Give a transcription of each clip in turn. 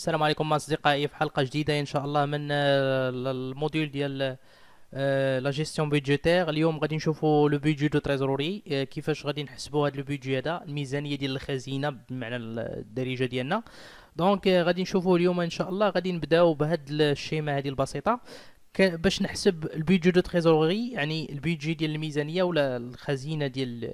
السلام عليكم اصدقائي في حلقه جديده ان شاء الله من آه، الموديول ديال آه، لا جيستيون بيجيتير اليوم غادي نشوفوا لو بيجي دو تريزوري كيفاش غادي نحسبوا هذا لو بيجي هذا الميزانيه ديال الخزينه بمعنى الدارجه ديالنا دونك آه، غادي نشوفوا اليوم ان شاء الله غادي نبداو بهاد الشيمه هذه البسيطه باش نحسب البيجي دو تريزوري يعني البيجي ديال الميزانيه ولا الخزينه ديال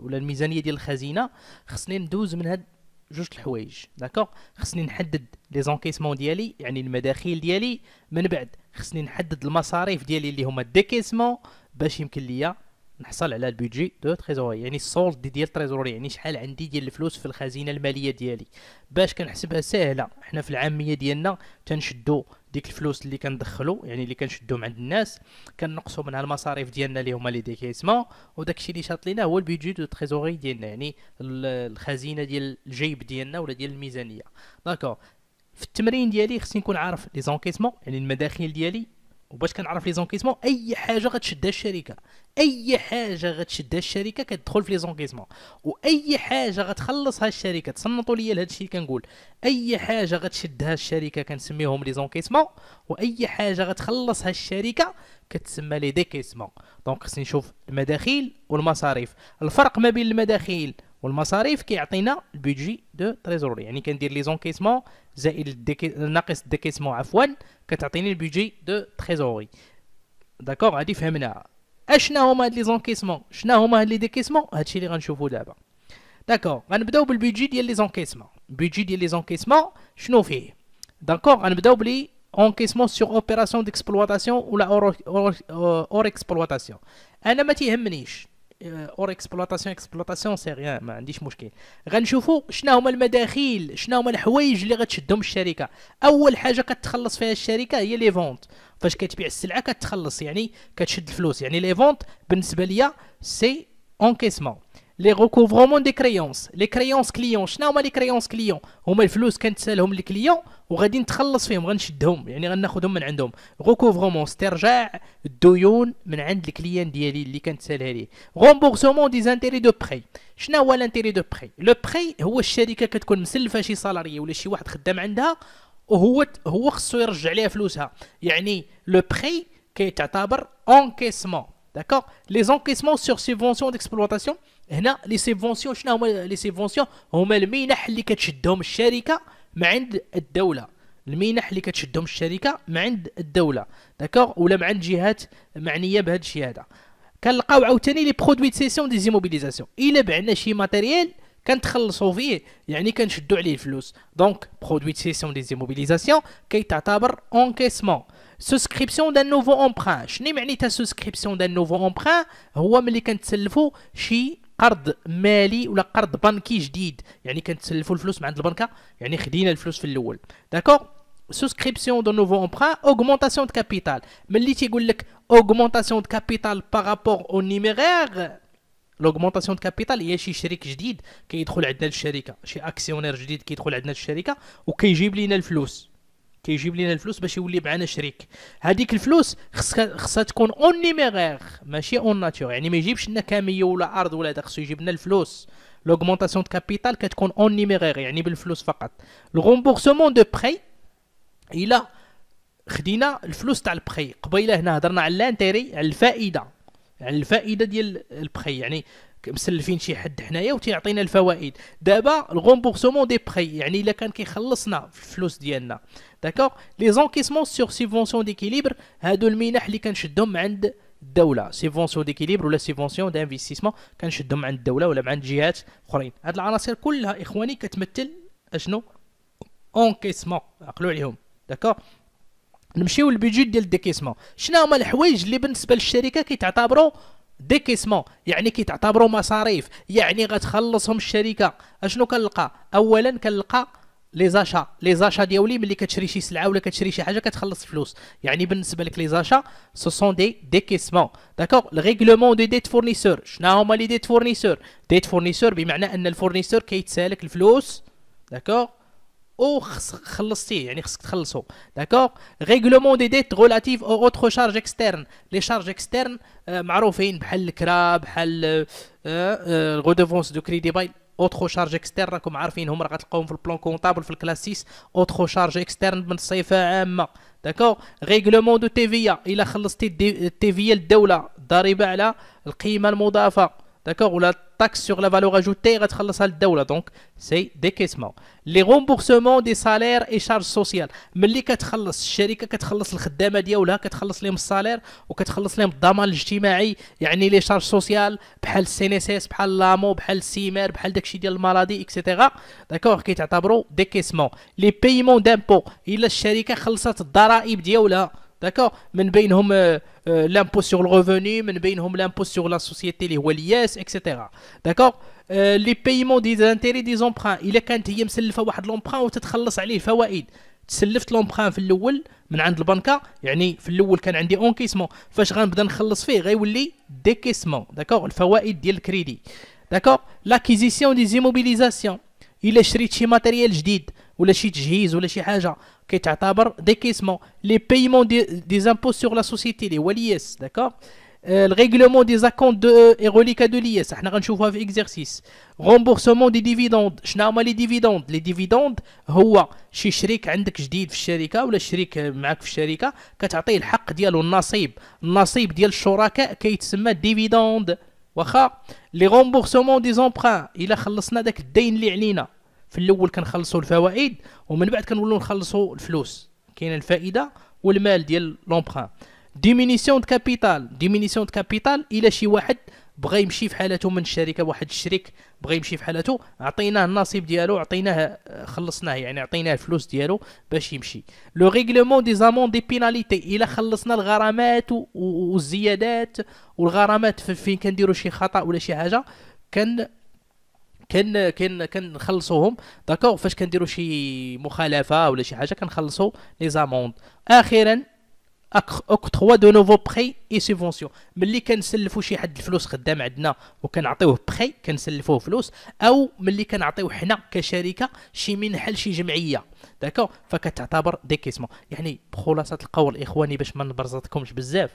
ولا الميزانيه ديال الخزينه خصني ندوز من هاد جوج الحوايج داكوغ خصني نحدد لي زونكيسمون ديالي يعني المداخيل ديالي من بعد خصني نحدد المصاريف ديالي اللي هما ديكيسمون باش يمكن ليا نحصل على البيدجي دو تريزوري يعني السولد دي ديال تريزوري يعني شحال عندي ديال الفلوس في الخزينه الماليه ديالي باش كنحسبها ساهله حنا في العاميه ديالنا تنشدو ديك الفلوس اللي كندخلو يعني اللي كنشدو عند الناس كنقصو منها المصاريف ديالنا اللي هما لي ديكيسمون وداك الشيء اللي شاط لينا هو البيجي دو تريزوري ديالنا يعني الخزينه ديال الجيب ديالنا ولا ديال الميزانيه داكور في التمرين ديالي خصني نكون عارف لي زونكيسمون يعني المداخيل ديالي وباش كنعرف لي زونكيسمون اي حاجه غتشدها الشركه اي حاجه غتشدها الشركه كتدخل في لي زونكيسمون واي حاجه غتخلصها الشركه تصنطوا ليا لهذا الشيء كنقول اي حاجه غتشدها الشركه كنسميهم لي زونكيسمون واي حاجه غتخلصها الشركه كتسمى لي ديكيسمون دونك خصني نشوف المداخيل والمصاريف الفرق ما بين المداخيل ou les masses arrivent qui a donné le budget de trésorerie, il peut dire les encaissements, c'est le décaissement au fond, qui tu as le budget de trésorerie, d'accord, a dit Fernand. Ache ne sommes à les encaissements, je ne sommes à les décaissements, a-t-il renchéroulé d'abord, d'accord, on va doubler le budget des les encaissements, budget des les encaissements, je ne fais, d'accord, on va doubler encaissements sur opérations d'exploitation ou la hors exploitation, on a mentionné اور اكسبلوطاسيون اكسبلوطاسيون سي ريان ما عنديش مشكل غنشوفوا شنو هما المداخيل شنو هما الحوايج اللي غتشدهم الشركه اول حاجه كتخلص فيها الشركه هي لي فونت فاش كتبيع السلعه كتخلص يعني كتشد الفلوس يعني لي فونت بالنسبه ليا سي اونكيسمون les recouvrements des créances les créances clients شنو هما les créances clients هما الفلوس كانت سالهم الكليون وغادي نتخلص فيهم غنشدهم يعني غناخذهم من عندهم les استرجاع الديون من عند الكليان ديالي اللي كانت سالها ليه وهو هو خصو يرجع ليها فلوسها يعني لو بري كيتعتبر Les هنا لي سيفونسيون شنو هما لي سيفونسيون هما المنح اللي كتشدهم الشركه من عند الدوله المنح اللي كتشدهم الشركه من عند الدوله داكوغ ولا من عند جهات معنيه بهذا الشيء هذا كنلقاو عاوتاني لي برودوي دي سيسيون دي زيموبيليزاسيون الا بعنا شي ماتيريال كنتخلصوا فيه يعني كنشدوا عليه الفلوس دونك برودوي دي سيسيون دي زيموبيليزاسيون كيتعتبر اونكيسمون سوسكريبسيون دان نوفو امبران شنو معني تا سوسكريبسيون دان نوفو امبران هو ملي كنتسلفوا شي قرض مالي ولا قرض بنكي جديد يعني كنتسلفوا الفلوس من عند البنكه يعني خدينا الفلوس في الاول داكوغ سوسكريبسيون دو نوفو امبرا اوغمونتاسيون دو كابيتال ملي تيقول لك اوغمونتاسيون دو كابيتال بارابور او نيميرير لوغمونتاسيون دو كابيتال هي شي شريك جديد كيدخل عندنا للشركه شي اكسيونير جديد كيدخل عندنا للشركه وكيجيب لينا الفلوس كيجيب لينا الفلوس باش يولي معنا شريك هذيك الفلوس خصها تكون اون نيميرير ماشي اون ناتور يعني ما يجيبش لنا كاميه ولا ارض ولا هذا خصو يجيب لنا الفلوس لوغمونطاسيون دو كابيتال كتكون اون نيميرير يعني بالفلوس فقط الغومبورسمون دو بري الى خدينا الفلوس تاع البخي قبيله هنا هضرنا على الانتيري على الفائده على الفائده ديال البخي يعني مسلفين شي حد حنايا وتيعطينا الفوائد دابا الغومبورسمون دي بري يعني الا كان كيخلصنا الفلوس ديالنا داكوغ لي زونكيسمون سور سيفونسيون ديكيليبر هادو المنح اللي كنشدهم عند الدوله سيفونسيون ديكيليبر ولا سيفونسيون دانفيستيسمون كنشدهم عند الدوله ولا عند جهات اخرين هاد العناصر كلها اخواني كتمثل اشنو اونكيسمون عقلوا عليهم داكوغ نمشيو للبيجيت ديال الديكيسمون شنو هما الحوايج اللي بالنسبه للشركه كيتعتبروا ديكيسمون يعني كيتعتبروا مصاريف يعني غتخلصهم الشركه اشنو كنلقى اولا كنلقى لي زاشا لي زاشا ديالي ملي كتشري شي سلعه ولا كتشري شي حاجه كتخلص فلوس يعني بالنسبه لك لي زاشا سو سون دي ديكيسمون داكوغ ريغلومون دي ديت فورنيسور شنو هما لي ديت فورنيسور ديت فورنيسور بمعنى ان الفورنيسور كيتسالك الفلوس داكوغ او خلصتيه يعني خصك تخلصو داكوغ ريغلومون دي ديت رولاتيف او اوتر شارج اكسترن لي شارج اكسترن آه، معروفين بحال الكرا بحال آه، آه، ديفونس دو كريدي باي اوتر شارج اكسترن راكم عارفينهم راه غتلقاوهم في البلان كونطابل في الكلاسيس اوتر شارج اكسترن من صفه عامه داكور ريغلومون دو تيفيا الا خلصتي فيا للدوله ضريبه على القيمه المضافه داكوغ ولا التاكس سور لا فالور اجوتي غتخلصها للدوله دونك سي ديكيسمون لي غومبورسمون دي سالير اي شارج سوسيال ملي كتخلص الشركه كتخلص الخدامه ديالها كتخلص لهم السالير وكتخلص لهم الضمان الاجتماعي يعني لي شارج سوسيال بحال السي ان اس اس بحال لامو بحال السيمار بحال داكشي ديال المرضي اكسيتيرا داكوغ كيتعتبروا ديكيسمون لي بايمون دامبو الا الشركه خلصت الضرائب ديالها داكور من بينهم لامبو سور غوفوني من بينهم لامبو سور لا سوسيتي اللي هو الياس اكسيتيرا داكور لي بايمون دي زانتيري دي زومبران الا كانت هي مسلفه واحد لومبران وتتخلص عليه الفوائد تسلفت لومبران في الاول من عند البنكه يعني في الاول كان عندي اونكيسمون فاش غنبدا نخلص فيه غيولي ديكيسمون داكور الفوائد ديال الكريدي داكور لاكيزيسيون دي زيموبيليزاسيون الا شريت شي ماتيريال جديد ولا شي تجهيز ولا شي حاجه كيتعتبر ديكيسمون لي بايمون دي, دي زامبو سور لا سوسيتي لي هو لياس داكور الريغلومون دي زاكونت دو اي روليكا دو لياس حنا غنشوفوها في اكزرسيس رومبورسمون دي ديفيدوند شنو هما لي ديفيدوند لي ديفيدوند هو شي شريك عندك جديد في الشركه ولا شريك معاك في الشركه كتعطيه الحق ديالو النصيب النصيب ديال الشركاء كيتسمى ديفيدوند واخا لي رومبورسمون دي زومبران الا خلصنا داك الدين اللي علينا في الاول كنخلصوا الفوائد ومن بعد كنولوا نخلصوا الفلوس كاين الفائده والمال ديال لومبرا ديمينيسيون دو كابيتال ديمينيسيون دو كابيتال الى شي واحد بغى يمشي في حالته من الشركه واحد الشريك بغى يمشي في حالته عطيناه النصيب ديالو عطيناه آه، خلصناه يعني عطيناه الفلوس ديالو باش يمشي لو ريغلومون دي زامون دي بيناليتي الى خلصنا الغرامات والزيادات والغرامات فين كنديروا شي خطا ولا شي حاجه كان كان كان كنخلصوهم داكوغ فاش كنديروا شي مخالفه ولا شي حاجه كنخلصوا لي زاموند اخيرا تخوا دو نوفو بخي اي سيفونسيون ملي كنسلفوا شي حد الفلوس خدام عندنا وكنعطيوه بخي كنسلفوه فلوس او ملي كنعطيو حنا كشركه شي منحه لشي جمعيه داكوغ فكتعتبر ديكيسمون يعني بخلاصه القول اخواني باش ما نبرزطكمش بزاف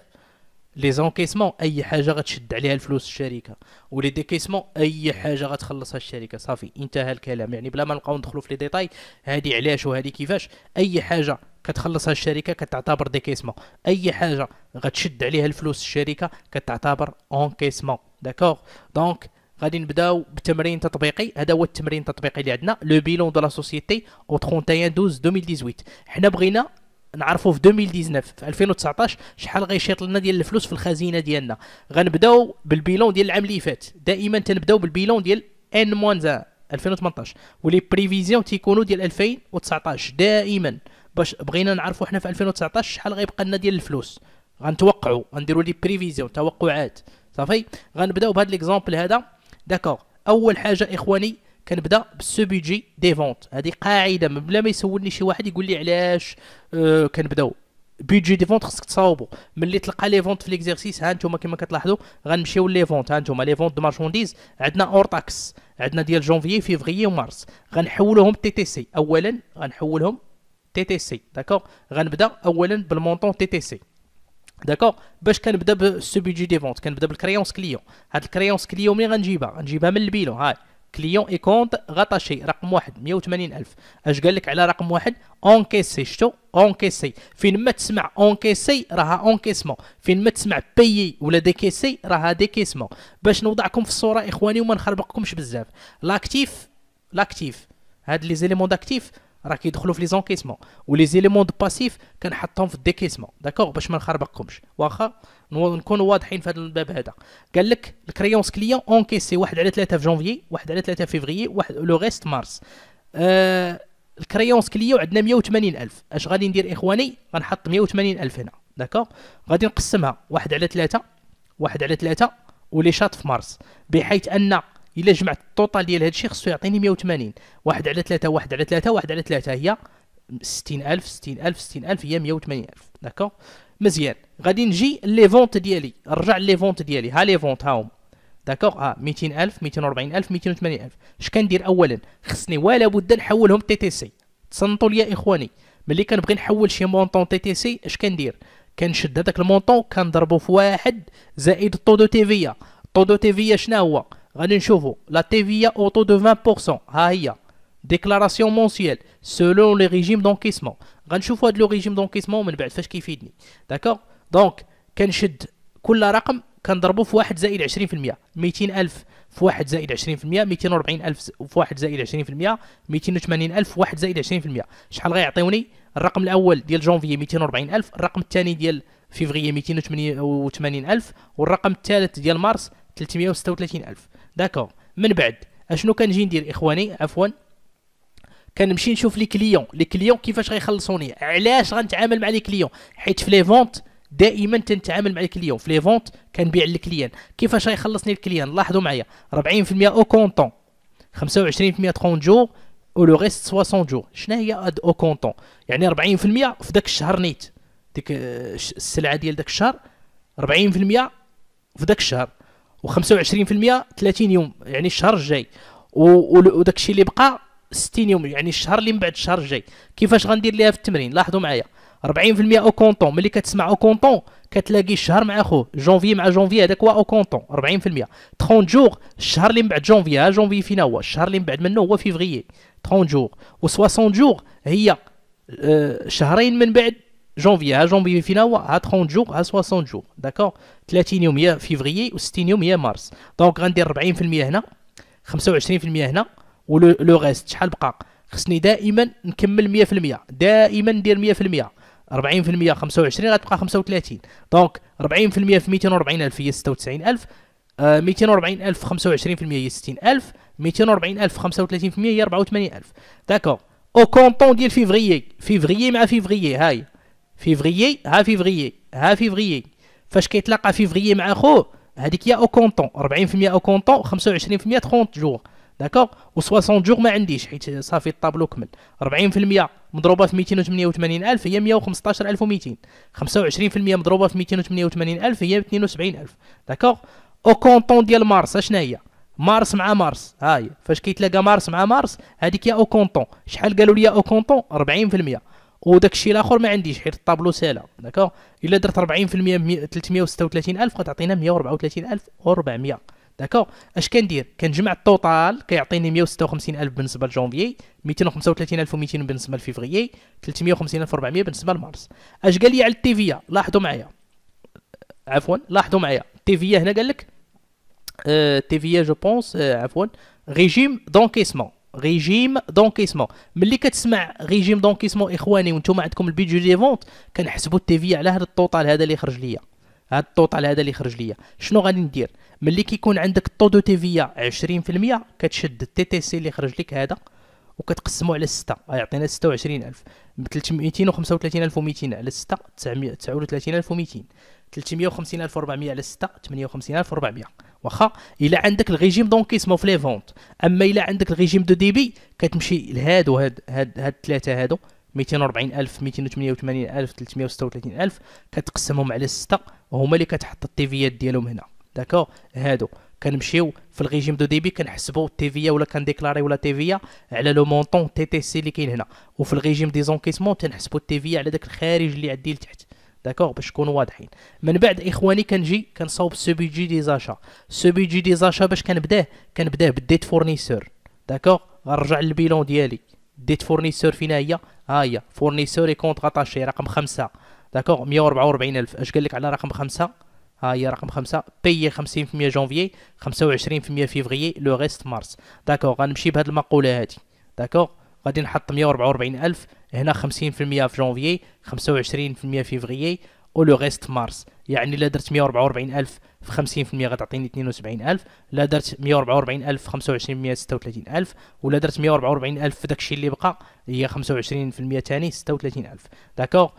لي زونكيسمون اي حاجه غتشد عليها الفلوس الشركه ولي ديكيسمون اي حاجه غتخلصها الشركه صافي انتهى الكلام يعني بلا ما نبقاو ندخلوا في لي ديتاي هادي علاش وهادي كيفاش اي حاجه كتخلصها الشركه كتعتبر ديكيسمون اي حاجه غتشد عليها الفلوس الشركه كتعتبر اونكيسمون داكوغ دونك غادي نبداو بتمرين تطبيقي هذا هو التمرين التطبيقي اللي عندنا لو بيلون دو لا سوسيتي او 31 12 2018 حنا بغينا نعرفوا في 2019 في 2019 شحال غيشيط لنا ديال الفلوس في الخزينه ديالنا غنبداو بالبيلون ديال العام اللي فات دائما تنبداو بالبيلون ديال ان موان 2018 ولي بريفيزيون تيكونوا ديال 2019 دائما باش بغينا نعرفوا حنا في 2019 شحال غيبقى لنا ديال الفلوس غنتوقعوا غنديروا لي بريفيزيون توقعات صافي غنبداو بهذا ليكزامبل هذا داكوغ اول حاجه اخواني كنبدا بالسو بيجي دي فونت هذه قاعده بلا ما يسولني شي واحد يقول لي علاش آه كنبداو بيجي دي فونت خصك تصاوبو ملي تلقى لي فونت في ليكزيرسيس ها انتم كما كتلاحظوا غنمشيو لي فونت ها انتم لي فونت دو مارشونديز عندنا اور تاكس عندنا ديال جونفيي فيفغيي ومارس غنحولوهم تي تي سي اولا غنحولهم تي تي سي داكور غنبدا اولا بالمونطون تي تي سي داكور باش كنبدا بالسو بيجي دي فونت كنبدا بالكريونس كليون هاد الكريونس كليون ملي غنجيبها غنجيبها من البيلو هاي كليون اي كونت غاتاشي رقم واحد الف اش قال لك على رقم واحد اونكيسي شتو اونكيسي فين ما تسمع اونكيسي راها اونكيسمون فين ما تسمع بيي ولا ديكيسي راها ديكيسمون باش نوضعكم في الصوره اخواني وما نخربقكمش بزاف لاكتيف لاكتيف هاد لي زيليمون داكتيف راه كيدخلوا في لي زونكيسمون ولي زيليمون دو باسيف كنحطهم في الديكيسمون داكوغ باش ما نخربقكمش واخا نكونوا واضحين في هذا الباب هذا قال لك الكريونس كليون اونكيسي واحد على ثلاثة في جونفي واحد على ثلاثة في فيفري واحد لو غيست مارس آه الكريونس كليون عندنا 180 الف اش غادي ندير اخواني غنحط 180 الف هنا داكوغ غادي نقسمها واحد على ثلاثة واحد على ثلاثة ولي شات في مارس بحيث ان الا جمعت التوتال ديال هادشي خصو يعطيني 180 واحد على 3 واحد على 3 واحد على 3 هي 60000 60000 60000 هي 180000 داكوغ مزيان غادي نجي لي فونت ديالي نرجع لي فونت ديالي ها لي فونت هاهم داكوغ ها 200000 240000 280000 اش كندير اولا خصني ولا بد نحولهم تي تي سي تصنتوا ليا اخواني ملي كنبغي نحول شي مونطون تي تي سي اش كندير كنشد هذاك المونطون كنضربو في واحد زائد الطو دو تيفيا الطو دو تيفيا شنو هو غادي نشوفوا لا تيفيا اوتو دو 20% ها هي ديكلاراسيون مونسييل سولون لي ريجيم دونكيسمون غنشوفوا هاد لو ريجيم دونكيسمون من بعد فاش كيفيدني داكوغ دونك كنشد كل رقم كنضربو في 1 زائد 20% 200000 في 1 زائد 20% 240000 في 1 زائد 20% 280000 في 1 زائد 20% شحال غيعطيوني الرقم الاول ديال جونفي 240000 الرقم الثاني ديال فيفري 288000 والرقم الثالث ديال مارس 386000 داكو من بعد اشنو كنجي ندير اخواني عفوا كنمشي نشوف لي كليون لي كليون كيفاش غيخلصوني علاش غنتعامل مع لي كليون حيت في لي فونت دائما تنتعامل مع الكليون في لي فونت كنبيع للكليان كيفاش غيخلصني الكليان لاحظوا معايا 40% او كونطون 25% 30 جور و لو ريست 60 جور شنو هي اد او كونطون يعني 40% في داك الشهر نيت ديك السلعه ديال داك الشهر 40% في داك الشهر و25% 30 يوم يعني الشهر الجاي وداك الشيء اللي بقى 60 يوم يعني الشهر اللي من بعد الشهر الجاي كيفاش غندير ليها في التمرين لاحظوا معايا 40% او كونطون ملي كتسمع او كونطون كتلاقي الشهر مع خوه جونفي مع جونفي هذاك هو او كونطون 40% 30 جور الشهر اللي من بعد جونفي ها جونفي فينا هو الشهر اللي من بعد منه هو فيفريي 30 جور و 60 جور هي آه، شهرين من بعد janvier ها janvier فينا هو ها 30 jours ها 60 jours d'accord 30 يوم يا فيفريي و60 يوم يا مارس دونك غندير 40% هنا 25% هنا و لو غيست شحال بقى خصني دائما نكمل 100% دائما ندير 100% 40% 25 غتبقى 35 دونك 40% في 240 الف هي 96 الف 240 الف 25% في هي 60 الف 240 الف 35% في هي 84 الف داكور او كونطون ديال فيفريي فيفريي مع فيفريي هاي فيفريي ها فيفريي ها فيفريي فاش كيتلاقى فيفريي مع خوه هذيك يا او كونطون 40% او كونطون 25% 30 جور داكوغ و 60 جور ما عنديش حيت صافي الطابلو كمل 40% مضروبه في 288000 هي 111200 25% مضروبه في 288000 هي 72000 داكوغ او كونطون ديال مارس اشنا هي مارس مع مارس ها هي فاش كيتلاقى مارس مع مارس هذيك يا او كونطون شحال قالوا لي او كونطون 40% وداك الشيء الاخر ما عنديش حيت الطابلو سالا داكوغ الا درت 40% ب 336000 غتعطينا 136400 داكوغ اش كندير كنجمع التوتال كيعطيني 156000 بالنسبه لجونفي 235200 بالنسبه لفيفري 350400 بالنسبه لمارس اش قال لي على التيفيا لاحظوا معايا عفوا لاحظوا معايا التيفيا هنا قال لك آه، التيفيا جو بونس آه، عفوا ريجيم دونكيسمون ريجيم دونكيسمون ملي كتسمع ريجيم دونكيسمون اخواني وانتم عندكم البيجو دي فونت كنحسبوا التيفي على هذا الطوطال هذا اللي خرج ليا هاد الطوطال هذا اللي خرج ليا شنو غادي ندير ملي كيكون عندك الطو دو تيفيا 20% كتشد التي تي سي اللي خرج لك هذا وكتقسمو على 6 غيعطينا 26000 ب 335200 على 6 939200 350 400 على 6 58 400 واخا الا عندك الريجيم دونكيسمو في لي فونت اما الا عندك الريجيم دو ديبي كتمشي لهاد وهاد هاد هاد الثلاثه هادو 240000 288000 336000 كتقسمهم على 6 وهما اللي كتحط التيفيات ديالهم هنا داكور هادو كنمشيو في الريجيم دو ديبي كنحسبوا التيفيا ولا كنديكلاري ولا تيفيا على لو مونطون تي تي سي اللي كاين هنا وفي الريجيم دي زونكيسمون تنحسبوا التيفيا على داك الخارج اللي عندي لتحت داكوغ باش نكونوا واضحين من بعد اخواني كنجي كنصاوب سو جي دي زاشا سو جي دي زاشا باش كنبداه كنبداه بالديت فورنيسور داكوغ غنرجع للبيلون ديالي ديت فورنيسور فينا هي ها هي فورنيسور اي كونت غاتاشي رقم خمسة داكوغ الف اش قال لك على رقم خمسة ها هي رقم خمسة بيي 50% جونفيي 25% فيفغيي لو ريست مارس داكوغ غنمشي بهاد المقولة هادي داكوغ غادي نحط الف هنا 50% في جونفي 25% فيفري لو ريست مارس يعني الا درت 144 الف في 50% غتعطيني سبعين الف لا درت ربعين الف في 25 36 الف ولا درت ربعين الف في داكشي اللي بقى هي 25% ثاني 36 الف داكوغ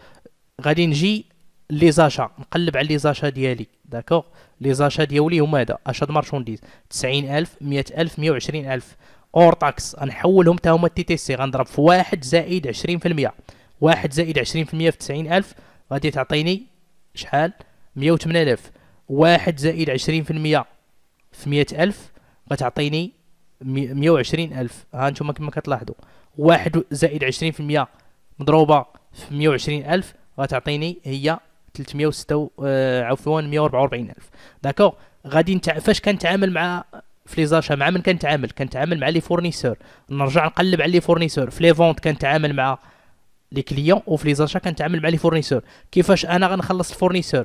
غادي نجي لي زاشا نقلب على لي زاشا ديالي داكوغ لي زاشا ديالي هما هذا اشاد مارشونديز 90000 100000 120000 اور تاكس غنحولهم حتى هما تي تي سي غنضرب في واحد زائد عشرين في المية واحد زائد عشرين في المية في تسعين الف غادي تعطيني شحال مية وثمانين الف واحد زائد عشرين في المية في مية الف غتعطيني مية وعشرين الف ها نتوما كما كتلاحظوا واحد زائد عشرين في المية مضروبة في مية وعشرين الف غتعطيني هي 306 آه، عفوا وربعين الف داكوغ غادي نتع... فاش كنتعامل مع في لي زاشا مع من كنتعامل كنتعامل مع لي فورنيسور نرجع نقلب على لي فورنيسور في لي فونت كنتعامل مع لي كليون وفي لي زاشا كنتعامل مع لي فورنيسور كيفاش انا غنخلص الفورنيسور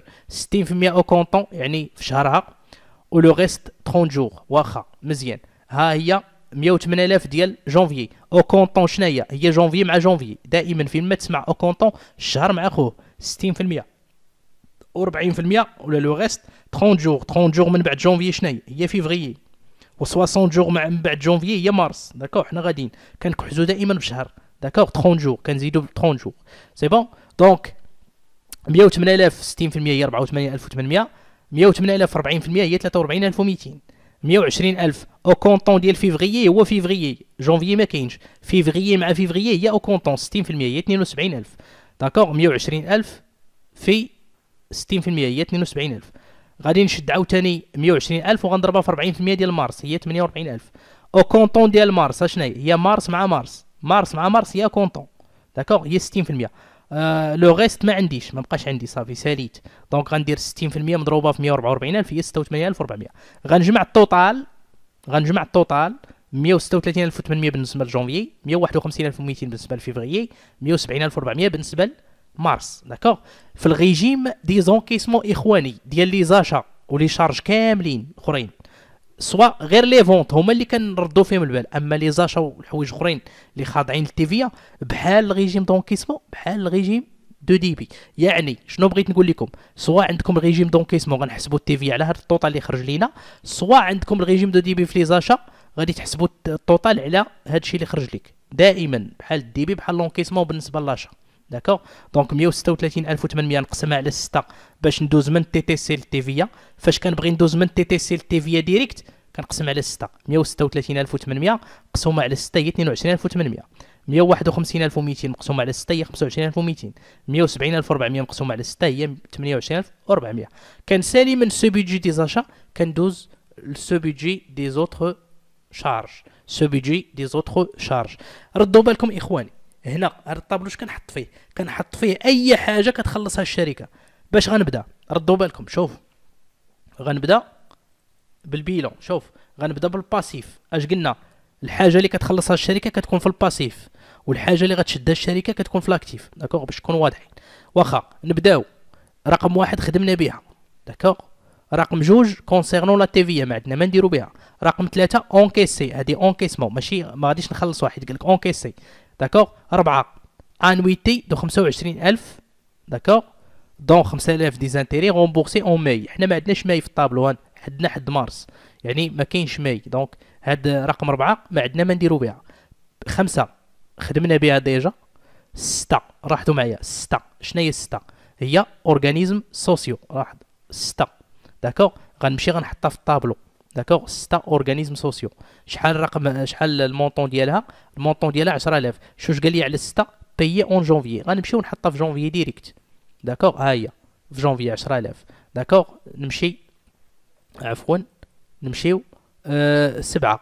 60% او كونطون يعني في شهرها ولو ريست 30 جوغ واخا مزيان ها هي 108000 ديال جونفي او كونطون شناهي هي جونفي مع جونفي دائما فين ما تسمع او كونطون الشهر مع خوه 60% و 40% ولا لو ريست 30 جوغ 30 جوغ من بعد جونفي شناهي هي فيفريي و60 جور مع من بعد جونفي هي مارس داكو حنا غاديين كنكحزو دائما في شهر داكو 30 جور كنزيدو ب 30 جور سي بون دونك 108000 60% هي 84800 108000 40% هي 43200 120000 او كونطون ديال فيفريي هو فيفريي جونفي ما كاينش فيفريي مع فيفريي هي او كونطون 60% هي 72000 داكو 120000 في 60% هي 72000 غادي نشد عاوتاني 120000 وغنضربها في 40% ديال مارس هي 48000 او كونطون ديال مارس اشنا هي هي مارس مع مارس مارس مع مارس هي كونطون داكوغ هي 60% آه لو غيست ما عنديش ما بقاش عندي صافي ساليت دونك غندير 60% مضروبه في 144000 هي 86400 غنجمع التوتال غنجمع التوتال 136800 بالنسبه لجونفي 151200 بالنسبه لفيفريي 170400 بالنسبه مارس داكوغ في الغيجيم دي زونكيسمون اخواني ديال لي زاشا ولي شارج كاملين اخرين سوا غير لي فونت هما اللي كنردو فيهم البال اما لي زاشا والحوايج اخرين اللي خاضعين للتيفيا بحال الغيجيم دونكيسمون بحال الغيجيم دو دي بي يعني شنو بغيت نقول لكم سواء عندكم الريجيم دونكيسمون غنحسبوا التيفيا على هاد التوتال اللي خرج لينا سواء عندكم الريجيم دو دي بي في لي زاشا غادي تحسبوا التوتال على هادشي اللي خرج لك دائما بحال الديبي بحال لونكيسمون بالنسبه لاشا داكوغ دونك 136800 نقسمها على 6 باش ندوز من تي تي سي للتيفيا فاش كنبغي ندوز من تي تي سي للتيفيا ديريكت كنقسم على 6 136800 مقسومه على 6 هي 22800 151200 مقسومه على 6 هي 25200 170400 مقسومه على 6 هي 28400 كنسالي من سو بيجي دي زاشا كندوز لسو بيجي دي زوتر شارج سو بيجي دي زوتر شارج ردوا بالكم اخواني هنا هذا الطابلو اش كنحط فيه كنحط فيه اي حاجه كتخلصها الشركه باش غنبدا ردوا بالكم شوف غنبدا بالبيلون شوف غنبدا بالباسيف اش قلنا الحاجه اللي كتخلصها الشركه كتكون في الباسيف والحاجه اللي غتشدها الشركه كتكون في لاكتيف داكوغ باش تكون واضحين واخا نبداو رقم واحد خدمنا بها داكوغ رقم جوج كونسيرنو لا تيفيا ما عندنا ما نديرو بها رقم ثلاثة اونكيسي هادي اونكيسمون ماشي ما غاديش نخلص واحد قالك اونكيسي داكوغ أنويتي دو خمسة وعشرين ألف داكوغ دون 5000 دي زانتيري غومبورسي اون ماي حنا ما عندناش ماي في الطابلو عندنا حد مارس يعني ما كاينش ماي دونك هاد رقم ربعة ما عندنا ما نديرو بها خمسة خدمنا بها ديجا ستة راحتو معايا ستة شناهي ستة هي اورغانيزم سوسيو راح ستة داكوغ غنمشي غنحطها في الطابلو داكوغ ستة اورغانيزم سوسيو شحال رقم شحال المونطون ديالها المونطون ديالها 10000 شوش قال لي على ستة بايي اون جونفيي غنمشيو نحطها في جونفيي ديريكت داكوغ ها هي في جونفيي 10000 داكوغ نمشي عفوا نمشيو أه سبعة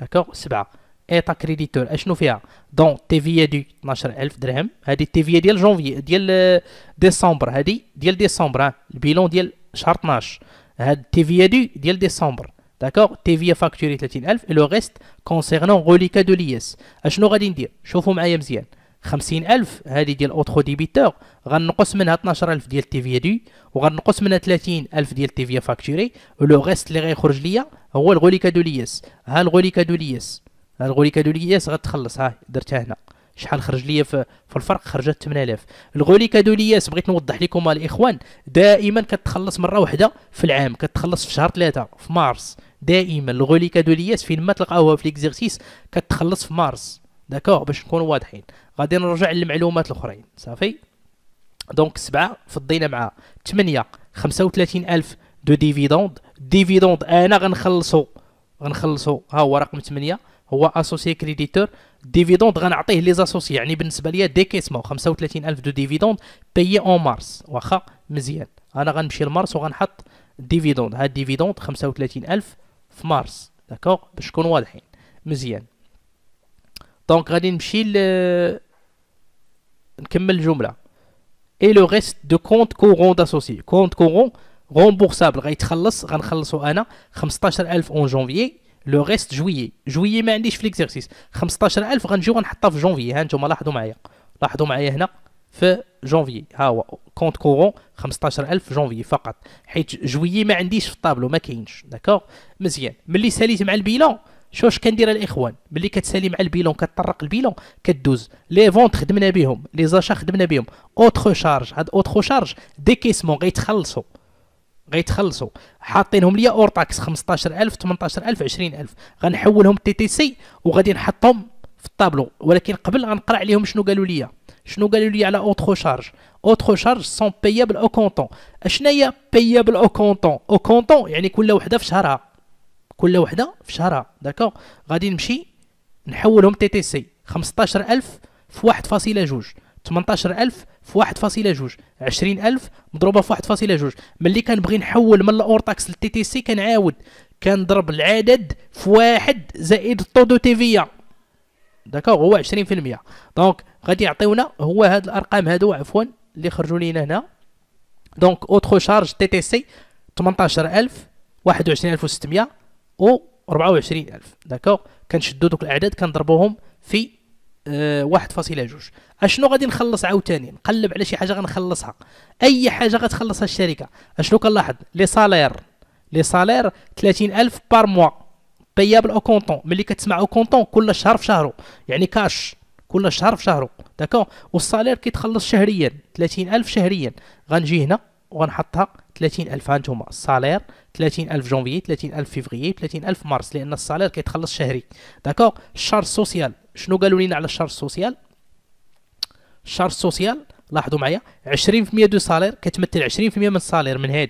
داكوغ سبعة ايطا كريديتور اشنو فيها دون تيفيا دي 12000 درهم هادي تي في ديال جونفي ديال ديسمبر هادي ديال ديسمبر البيلون ديال شهر 12 هاد في دي ديال ديسمبر داكوغ تي في فاكتوري 30000 الو غيست كونسيرنون غوليكا دو ليس اشنو غادي ندير شوفوا معايا مزيان 50000 هذه ديال اوترو ديبيتور غنقص منها 12000 ديال تي في دي وغنقص منها 30000 ديال تي في فاكتوري لو ريست اللي غيخرج ليا هو الغوليكا دو ليس ها الغوليكا دو ليس ها الغوليكا دو ليس غتخلص ها درتها هنا شحال خرج ليا في, الفرق خرجت 8000 الغوليكا دو لياس بغيت نوضح لكم الاخوان دائما كتخلص مره واحده في العام كتخلص في شهر ثلاثة في مارس دائما كادوليات فين ما تلقاوها في ليكزيرسيس كتخلص في مارس داكوغ باش نكونوا واضحين غادي نرجع للمعلومات الاخرين صافي دونك سبعة فضينا مع وثلاثين ألف دو ديفيدوند ديفيدوند انا غنخلصو غنخلصو ها هو رقم تمنية هو اسوسي كريديتور ديفيدوند غنعطيه لي زاسوسي يعني بالنسبه ليا خمسة وثلاثين ألف دو ديفيدوند بيي اون مارس واخا مزيان انا غنمشي لمارس وغنحط ديفيدوند هاد ديفيدوند خمسة ألف في مارس داكوغ باش نكون واضحين مزيان دونك غادي نمشي ل نكمل الجمله اي لو ريست دو كونت كورون داسوسي كونت كورون رومبورسابل غيتخلص غنخلصو انا 15000 اون جونفيي لو ريست جويي جويي ما عنديش في ليكزيرسيس 15000 غنجيو غنحطها في جونفيي ها نتوما لاحظوا معايا لاحظوا معايا هنا في جونفي ها هو كونت كورون 15000 جونفي فقط حيت جويي ما عنديش في الطابلو ما كاينش داكوغ مزيان ملي ساليت مع البيلون شوف اش كندير الاخوان ملي كتسالي مع البيلون كتطرق البيلون كدوز لي فونت خدمنا بهم لي زاشا خدمنا بهم اوتخو شارج هاد اوتخو شارج كيسمون غيتخلصوا غيتخلصوا حاطينهم ليا اور تاكس 15000 18000 20000 غنحولهم تي تي سي وغادي نحطهم في الطابلو ولكن قبل غنقرا عليهم شنو قالوا ليا شنو قالوا لي على اوترو شارج اوترو شارج سون بيابل او كونطون اشناهي بيابل او كونطون او كونطون يعني كل وحده في شهرها كل وحده في شهرها داكوغ غادي نمشي نحولهم تي تي سي 15000 في 1.2 18000 في واحد عشرين 20000 مضروبه في واحد جوج ملي كنبغي نحول من الاورتاكس للتي تي سي كنعاود كنضرب العدد في واحد زائد طو دو تيفيا داكوغ هو 20% دونك غادي يعطيونا هو هاد الارقام هادو عفوا اللي خرجوا لينا هنا دونك اوتخو شارج تي تي سي 18000 21600 و 24000 داكوغ كنشدو دوك الاعداد كنضربوهم في أه واحد فاصلة جوج اشنو غادي نخلص عاوتاني نقلب على شي حاجه غنخلصها اي حاجه غتخلصها الشركه اشنو كنلاحظ لي سالير لي سالير 30000 بار موا بيابل او كونطون ملي كتسمع او كونطون كل شهر في شهره يعني كاش كل شهر في شهره داكو والصالير كيتخلص شهريا 30000 شهريا غنجي هنا وغنحطها 30000 هانتوما الصالير 30000 جونفي 30000 فيفري 30000 مارس لان الصالير كيتخلص شهري داكو الشهر السوسيال شنو قالوا لنا على الشهر السوسيال الشهر السوسيال لاحظوا معايا 20% دو صالير كتمثل 20% من الصالير من هذه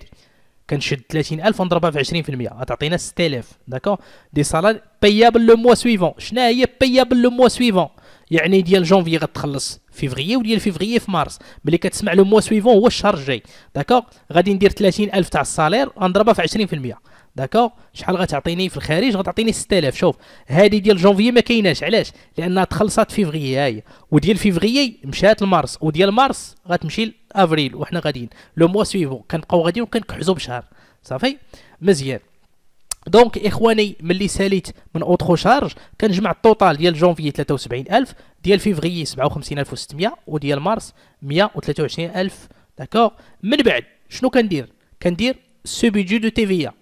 كنشد 30000 ونضربها في 20% غتعطينا 6000 داكو دي سالار بيابل لو موا سويفون شنو هي بيابل لو موا سويفون يعني ديال جونفي غتخلص فيفريي وديال فيفريي في مارس ملي كتسمع لو موا سويفون هو الشهر الجاي داكو غادي ندير 30000 تاع السالير غنضربها في 20% داكوغ شحال غتعطيني في الخارج غتعطيني 6000 شوف هذه ديال جونفي ما كايناش علاش لانها تخلصات فيفري هاي وديال فيفري مشات لمارس وديال مارس غتمشي لافريل وحنا غاديين لو موا سويفون كنبقاو غاديين وكنكحزو بشهر صافي مزيان دونك اخواني ملي ساليت من اوترو شارج كنجمع التوتال ديال جونفي 73000 ديال فيفري 57600 وديال مارس 123000 داكوغ من بعد شنو كندير كندير سوبيجي دو تيفيا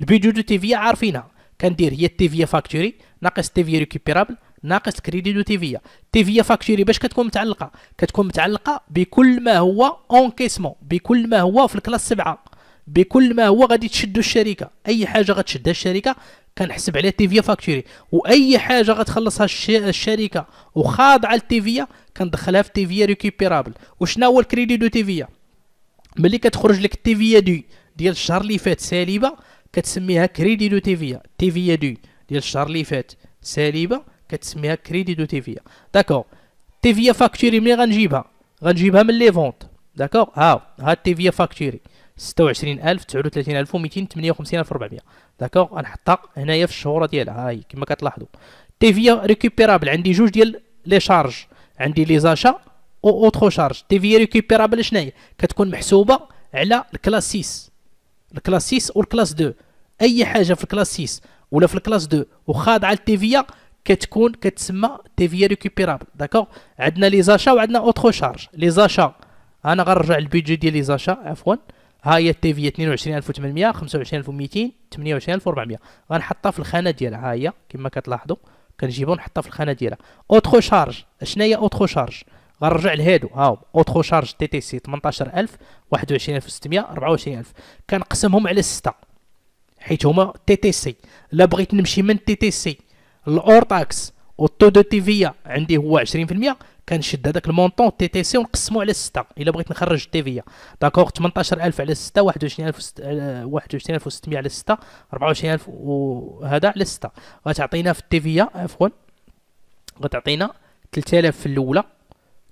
البيدجو دو تيفيا عارفينها كندير هي التيفيا فاكتوري ناقص تيفيا ريكوبيرابل ناقص كريدي دو تيفيا تيفيا فاكتوري باش كتكون متعلقه كتكون متعلقه بكل ما هو اونكيسمون بكل ما هو في الكلاس سبعة بكل ما هو غادي تشدو الشركه اي حاجه غتشدها الشركه كنحسب عليها تيفيا فاكتوري واي حاجه غتخلصها الشركه وخاضعه للتيفيا كندخلها في تيفيا ريكوبيرابل وشنا هو الكريدي دو تيفيا ملي كتخرج لك التيفيا دي ديال الشهر اللي فات سالبه كتسميها كريدي دو تيفيا تيفيا دو ديال الشهر اللي فات سالبه كتسميها كريدي دو تيفيا داكور تيفيا فاكتوري ملي غنجيبها غنجيبها من لي فونت داكور ها ها تيفيا فاكتوري 26000 39200 58400 داكور غنحطها هنايا في الشهوره ديالها هاي كيما كما كتلاحظوا تيفيا ريكوبيرابل عندي جوج ديال لي شارج عندي لي زاشا او اوترو شارج تيفيا ريكوبيرابل شناهي كتكون محسوبه على الكلاس 6 الكلاس 6 والكلاس 2 اي حاجه في الكلاس 6 ولا في الكلاس 2 وخاضعه للتيفيا كتكون كتسمى تيفيا ريكوبيرابل داكوغ عندنا لي زاشا وعندنا اوترو شارج لي زاشا انا غنرجع للبيجي ديال لي زاشا عفوا ها هي التيفيا 22800 25200 28400 غنحطها في الخانه ديالها ها هي كما كتلاحظوا كنجيبو نحطها في الخانه ديالها اوترو شارج شناهي اوترو شارج غنرجع لهادو ها هو اوترو شارج تي تي سي 18000 21600 24000 كنقسمهم على سته حيت هما تي تي سي لا بغيت نمشي من تي تي سي الاورتاكس والطو دو تي فيا عندي هو 20% كنشد هذاك المونطون تي تي سي ونقسمو على سته الا بغيت نخرج تي فيا داكوغ 18000 على سته 21000 21600 على سته 24000 وهذا على سته غتعطينا في تي فيا عفوا غتعطينا 3000 في الاولى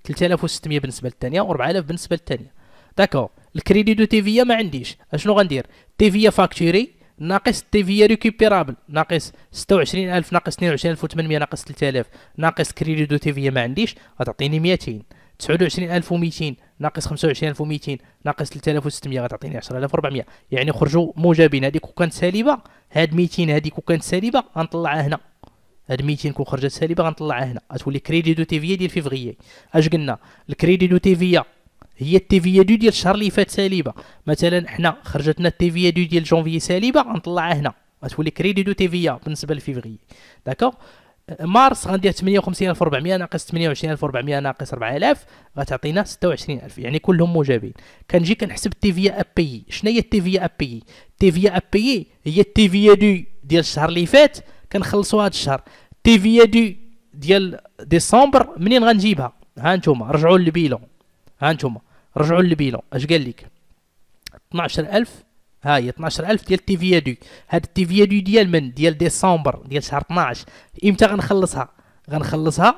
3600 بالنسبه للثانيه و4000 بالنسبه للثانيه داكور الكريدي دو تيفيا ما عنديش اشنو غندير تيفيا فاكتوري ناقص تيفيا ريكوبيرابل ناقص 26000 ناقص 22800 ناقص 3000 ناقص كريدي دو تيفيا ما عنديش غتعطيني 200 29200 ناقص 25200 ناقص 3600 غتعطيني 10400 يعني خرجوا موجبين هذيك وكانت سالبه هاد 200 هذيك وكانت سالبه غنطلعها هنا هاد 200 كون خرجت سالبه غنطلعها هنا غتولي كريدي دو تيفيا ديال فيفغيي اش قلنا الكريدي دو تيفيا هي التيفيا دو ديال الشهر اللي فات سالبه مثلا حنا خرجتنا التيفيا دو ديال جونفي سالبه غنطلعها هنا غتولي كريدي دو تيفيا بالنسبه لفيفغيي داكوغ مارس غندير 58400 ناقص 28400 ناقص 4000 غتعطينا 26000 يعني كلهم موجبين كنجي كنحسب التيفيا ابي شنو هي التيفيا ابي التيفيا ابي هي التيفيا دو ديال الشهر اللي فات كنخلصوا هذا الشهر التيفيا دي ديال ديسمبر منين غنجيبها ها نتوما رجعوا للبيلون ها نتوما رجعوا للبيلون اش قال لك 12000 ها هي 12000 ديال التيفيا دي هاد التيفيا دي ديال من ديال ديسمبر ديال شهر 12 امتى غنخلصها غنخلصها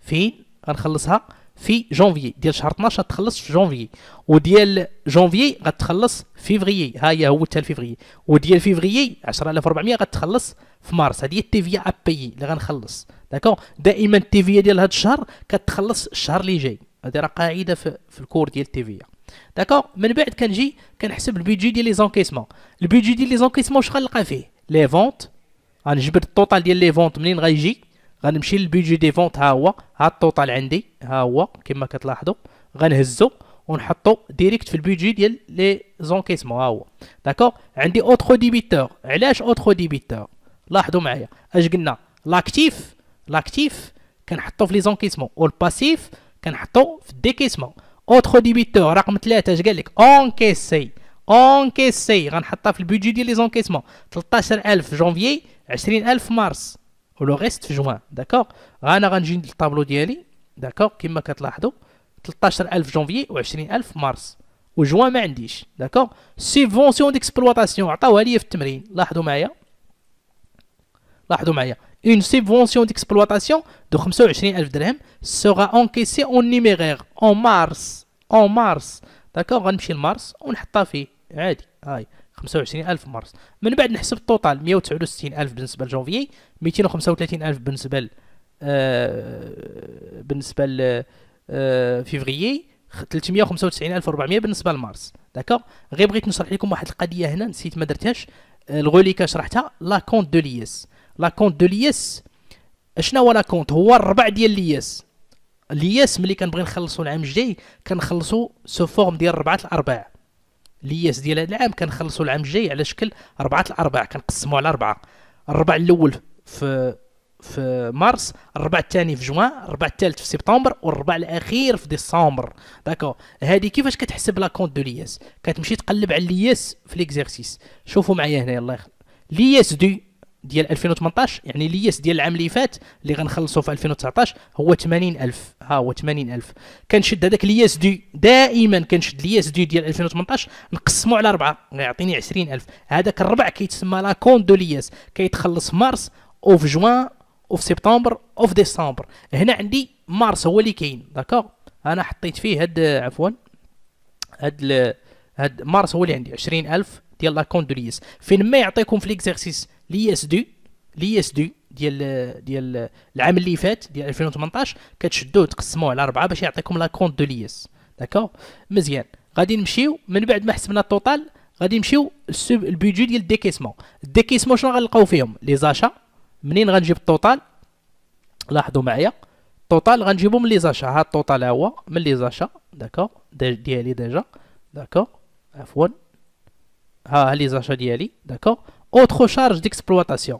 فين غنخلصها في جونفي ديال شهر 12 تخلص في جونفي وديال جونفي غتخلص فيفري ها هي هو تاع فيفريي وديال فيفري 10400 غتخلص في مارس هذه هي التيفيا ابيي اللي غنخلص داكو دائما التيفيا ديال هذا الشهر كتخلص الشهر اللي جاي هذه راه قاعده في, في الكور ديال التيفيا داكو من بعد كنجي كنحسب البيجي ديال لي زونكيسمون البيجي ديال لي زونكيسمون واش غنلقى فيه لي فونت غنجبد التوتال ديال لي فونت منين غيجي غنمشي للبيجي دي فونت ها هو ها التوتال عندي ها هو كما كتلاحظوا غنهزو ونحطو ديريكت في البيجي ديال لي زونكيسمون ها هو داكوغ عندي اوترو ديبيتور علاش اوترو ديبيتور لاحظوا معايا اش قلنا لاكتيف لاكتيف كنحطو في لي زونكيسمون والباسيف كنحطو في الديكيسمون اوترو ديبيتور رقم ثلاثة اش قال لك اونكيسي اونكيسي غنحطها في البيجي ديال لي زونكيسمون 13000 جونفي 20000 مارس ولو غيست في جوان داكوغ انا غنجي للطابلو ديالي داكوغ كما كتلاحظوا 13000 جونفي و20000 الف مارس وجوان ما عنديش داكوغ سيفونسيون ديكسبلواتاسيون عطاوها ليا في التمرين لاحظوا معايا لاحظوا معايا دو subvention و عشرين 25000 درهم سوغا اونكيسي اون نيميغيغ اون مارس اون مارس داكوغ غنمشي لمارس ونحطها فيه عادي هاي 25000 مارس من بعد نحسب الطوطال 169,000 بالنسبه لجونفيي 235,000 بالنسبه ل آه بالنسبه ل آه فيفريي 395400 بالنسبه لمارس داكوغ غير بغيت نشرح لكم واحد القضيه هنا نسيت ما درتهاش آه، الغوليكا شرحتها لا كونت دو ليس لا كونت دو ليس شنو هو لا كونت هو الربع ديال ليس ليس ملي كنبغي نخلصو العام الجاي كنخلصو سو فورم ديال ربعة الارباع لياس ديال هذا العام كنخلصوا العام الجاي على شكل اربعه الارباع كنقسموا على اربعه الربع الاول في في مارس الربع الثاني في جوان الربع الثالث في سبتمبر والربع الاخير في ديسمبر داكو هذه كيفاش كتحسب لا كونت دو لياس كتمشي تقلب على لياس في ليكزيرسيس شوفوا معايا هنا يلاه لياس دو ديال 2018 يعني الياس ديال العام اللي فات اللي غنخلصو في 2019 هو 80000 ها هو 80000 كنشد هذاك الياس دي دائما كنشد الياس دو ديال 2018 نقسمو على اربعه غيعطيني 20000 هذاك الربع كيتسمى لا كونت دو لياس كيتخلص مارس او في جوان او في سبتمبر او في ديسمبر هنا عندي مارس هو اللي كاين داكوغ انا حطيت فيه هاد عفوا هاد هاد مارس هو اللي عندي 20000 ديال لا كونت دو لياس فين ما يعطيكم في ليكزيرسيس لي اس دو لي اس دو ديال ديال العام اللي فات ديال 2018 كتشدوه تقسموه على اربعه باش يعطيكم لا كونت دو ليس داكور مزيان غادي نمشيو من بعد ما حسبنا التوتال غادي نمشيو السب البيجي ديال الديكيسمون الديكيسمون شنو غنلقاو فيهم لي زاشا منين غنجيب التوتال لاحظوا معايا التوتال غنجيبو من لي زاشا ها التوتال ها هو من لي زاشا داكور ديالي ديجا داكور عفوا ها لي زاشا ديالي داكور اوتخ شارج ديكسبلواتاسيون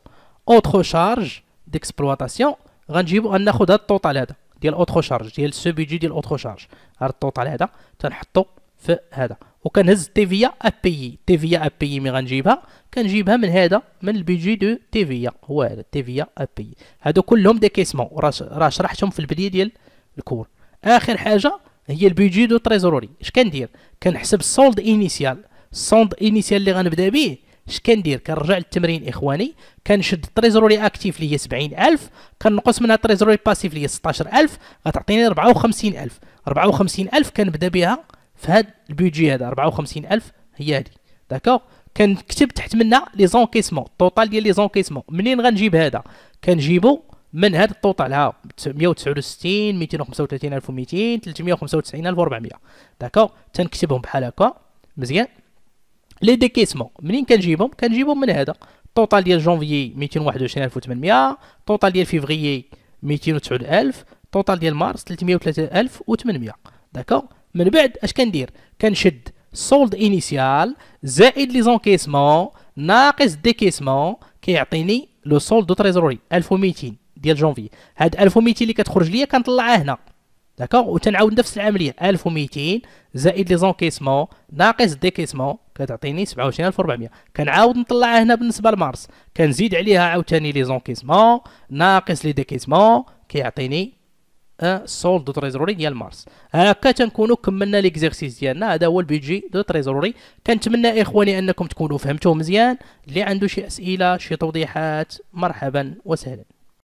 اوتخ شارج ديكسبلواتاسيون غنجيبو غناخد هاد الطوطال هذا ديال اوتر شارج ديال سو بيجي ديال اوتر شارج هاد الطوطال هذا تنحطو في هذا وكنهز تيفيا ابيي تيفيا ابيي مي غنجيبها كنجيبها من هذا من البيجي دو تيفيا هو هذا تيفيا ابيي هادو كلهم دي كيسمون راه شرحتهم في البدايه ديال الكور اخر حاجه هي البيجي دو تريزوري اش كندير كنحسب السولد انيسيال السولد انيسيال اللي غنبدا به اش كندير كنرجع للتمرين اخواني كنشد التريزوري اكتيف اللي هي 70000 كنقص منها التريزوري باسيف اللي هي 16000 غتعطيني 54000 54000 كنبدا بها في هاد البيدجي هذا 54000 هي هادي داكوغ كنكتب تحت منها لي زونكيسمون التوتال ديال لي زونكيسمون منين غنجيب هذا كنجيبو من هاد التوتال ها 169 235200 395400 داكوغ تنكتبهم بحال هكا مزيان لي ديكيسمون منين كنجيبهم كنجيبهم من هذا طوطال ديال جونفيي 221800 طوطال ديال فيفريي 209000 طوطال ديال مارس 303800 داكوغ من بعد اش كندير كنشد سولد انيسيال زائد لي زونكيسمون ناقص ديكيسمون كيعطيني لو سولد دو تريزوري 1200 ديال جونفي هاد 1200 اللي كتخرج ليا كنطلعها هنا داكوغ وتنعاود نفس العمليه 1200 زائد لي زونكيسمون ناقص ديكيسمون كتعطيني 27400 كنعاود نطلعها هنا بالنسبه لمارس كنزيد عليها عاوتاني لي زونكيسمون ناقص لي ديكيسمون كيعطيني سول دو تريزوري ديال مارس هكا تنكونو كملنا ليكزيرسيس ديالنا هذا هو البيجي دو تريزوري كنتمنى اخواني انكم تكونوا فهمتوه مزيان اللي عنده شي اسئله شي توضيحات مرحبا وسهلا